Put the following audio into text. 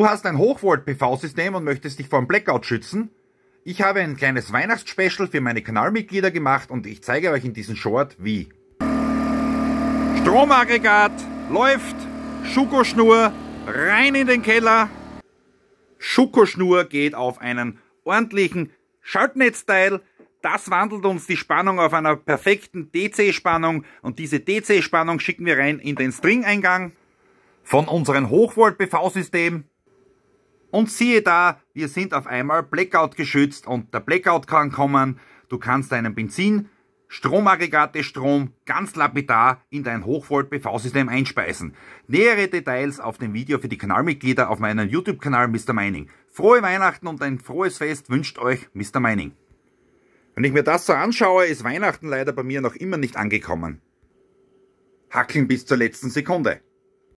Du hast ein Hochvolt-PV-System und möchtest dich vor einem Blackout schützen? Ich habe ein kleines Weihnachtsspecial für meine Kanalmitglieder gemacht und ich zeige euch in diesem Short wie. Stromaggregat läuft, Schuko-Schnur rein in den Keller. Schuko-Schnur geht auf einen ordentlichen Schaltnetzteil. Das wandelt uns die Spannung auf einer perfekten DC-Spannung und diese DC-Spannung schicken wir rein in den String-Eingang. Von unserem Hochvolt-PV-System und siehe da, wir sind auf einmal Blackout geschützt und der Blackout kann kommen. Du kannst deinen Benzin, Stromaggregate, Strom ganz lapidar in dein Hochvolt-PV-System einspeisen. Nähere Details auf dem Video für die Kanalmitglieder auf meinem YouTube-Kanal Mr. Mining. Frohe Weihnachten und ein frohes Fest wünscht euch Mr. Mining. Wenn ich mir das so anschaue, ist Weihnachten leider bei mir noch immer nicht angekommen. Hackeln bis zur letzten Sekunde.